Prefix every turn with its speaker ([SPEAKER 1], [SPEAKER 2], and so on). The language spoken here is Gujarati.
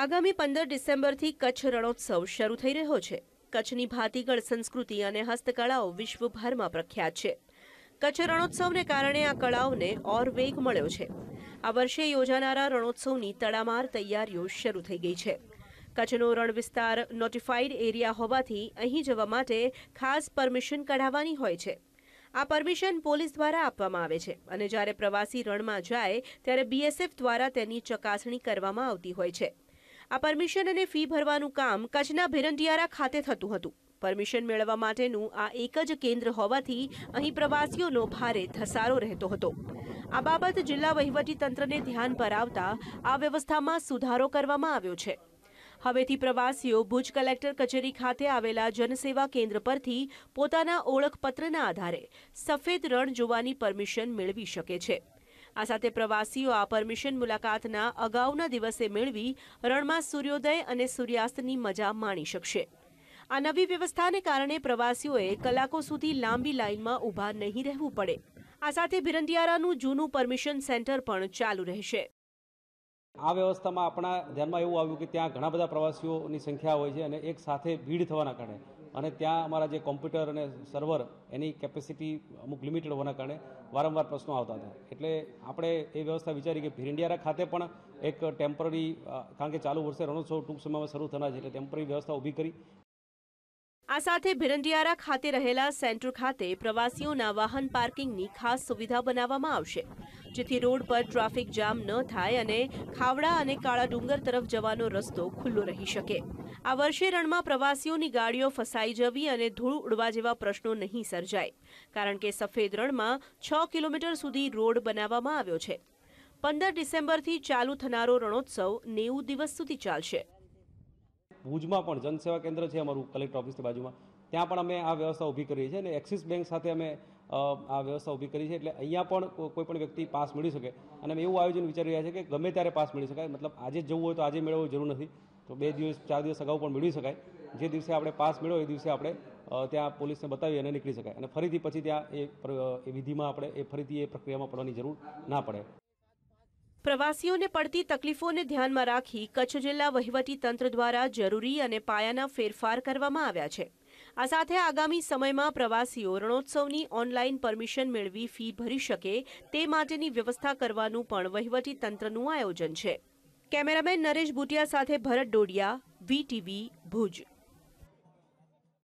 [SPEAKER 1] આગામી પંદર ડિસેમ્બરથી કચ્છ રણોત્સવ શરૂ થઈ રહ્યો છે કચ્છની ભાતીગળ સંસ્કૃતિ અને હસ્તકળાઓ વિશ્વભરમાં પ્રખ્યાત છે કચ્છ રણોત્સવને કારણે આ કળાઓને ઓર વેગ મળ્યો છે આ વર્ષે યોજાનારા રણોત્સવની તડામાર તૈયારીઓ શરૂ થઈ ગઈ છે કચ્છનો રણ વિસ્તાર નોટિફાઈડ એરિયા હોવાથી અહીં જવા માટે ખાસ પરમિશન કઢાવવાની હોય છે આ પરમિશન પોલીસ દ્વારા આપવામાં આવે છે અને જ્યારે પ્રવાસી રણમાં જાય ત્યારે બીએસએફ દ્વારા તેની ચકાસણી કરવામાં આવતી હોય છે આ પરમિશન અને ફી ભરવાનું કામ કચ્છના ભેરંડિયારા ખાતે થતું હતું પરમિશન મેળવવા માટેનું આ એક જ કેન્દ્ર હોવાથી અહીં પ્રવાસીઓનો ભારે ધસારો રહેતો હતો આ બાબત જિલ્લા વહીવટી તંત્રને ધ્યાન પર આવતા આ વ્યવસ્થામાં સુધારો કરવામાં આવ્યો છે હવેથી પ્રવાસીઓ ભુજ કલેક્ટર કચેરી ખાતે આવેલા જનસેવા કેન્દ્ર પરથી પોતાના ઓળખપત્રના આધારે સફેદ રણ જોવાની પરમિશન મેળવી શકે છે આ સાથે પ્રવાસીઓ આ પરમિશન મુલાકાતના અગાઉના દિવસે મેળવી રણમાં સૂર્યોદય અને સૂર્યાસ્તની મજા માણી શકશે આ નવી વ્યવસ્થાને કારણે પ્રવાસીઓએ કલાકો સુધી લાંબી લાઇનમાં ઊભા નહીં રહેવું પડે આ સાથે ભીરંડિયારાનું જૂનું પરમિશન સેન્ટર પણ ચાલુ રહેશે
[SPEAKER 2] આ વ્યવસ્થામાં આપણા ધ્યાનમાં એવું આવ્યું કે ત્યાં ઘણા બધા પ્રવાસીઓની સંખ્યા હોય છે અને એક સાથે ભીડ થવાના કારણે અને ત્યાં અમારા જે કોમ્પ્યુટર અને સર્વર એની કેપેસિટી અમુક લિમિટેડ હોવાના કારણે વારંવાર પ્રશ્નો આવતા હતા એટલે આપણે એ વ્યવસ્થા વિચારી કે ભીરંડિયારા ખાતે પણ એક ટેમ્પરરી કારણ કે ચાલુ વર્ષે રણોત્સવ ટૂંક સમયમાં શરૂ થનાર છે એટલે ટેમ્પરરી વ્યવસ્થા ઊભી કરી
[SPEAKER 1] આ સાથે ભીરંડિયારા ખાતે રહેલા સેન્ટર ખાતે પ્રવાસીઓના વાહન પાર્કિંગની ખાસ સુવિધા બનાવવામાં આવશે જેથી રોડ પર ટ્રાફિક જામ ન થાય અને ખાવડા અને કાળા ડુંગર તરફ જવાનો રસ્તો ખુલ્લો રહી શકે આ વર્ષે રણમાં પ્રવાસીઓની ગાડીઓ ફસાઈ જવી અને ધૂળ ઉડવા જેવા પ્રશ્નો નહીં સર્જાય કારણ કે સફેદ રણમાં છ કિલોમીટર સુધી રોડ બનાવવામાં આવ્યો છે પંદર ડિસેમ્બરથી ચાલુ થનારો રણોત્સવ નેવું દિવસ સુધી ચાલશે
[SPEAKER 2] ભુજમાં પણ જનસેવા કેન્દ્ર છે અમારું કલેક્ટર ઓફિસની બાજુમાં ત્યાં પણ અમે આ વ્યવસ્થા ઊભી કરી છે અને એક્સિસ બેંક સાથે અમે આ વ્યવસ્થા ઊભી કરી છે એટલે અહીંયા પણ કોઈ પણ વ્યક્તિ પાસ મળી શકે અને અમે એવું આયોજન વિચારી રહ્યા છે કે ગમે ત્યારે પાસ મળી શકાય મતલબ આજે જવું હોય તો આજે મેળવવું જરૂર નથી તો બે દિવસ ચાર દિવસ અગાઉ પણ મેળવી શકાય જે દિવસે આપણે પાસ મેળવો એ દિવસે આપણે ત્યાં પોલીસને બતાવી અને નીકળી શકાય અને ફરીથી પછી ત્યાં એ વિધિમાં આપણે એ ફરીથી એ પ્રક્રિયામાં પડવાની જરૂર ના પડે
[SPEAKER 1] પ્રવાસીઓને પડતી તકલીફોને ધ્યાનમાં રાખી કચ્છ જિલ્લા વહીવટી તંત્ર દ્વારા જરૂરી અને પાયાના ફેરફાર કરવામાં આવ્યા છે આ સાથે આગામી સમયમાં પ્રવાસીઓ રણોત્સવની ઓનલાઈન પરમિશન મેળવી ફી ભરી શકે તે માટેની વ્યવસ્થા કરવાનું પણ વહીવટી તંત્રનું આયોજન છે કેમેરામેન નરેશ બુટિયા સાથે ભરત ડોડિયા વીટીવી ભુજ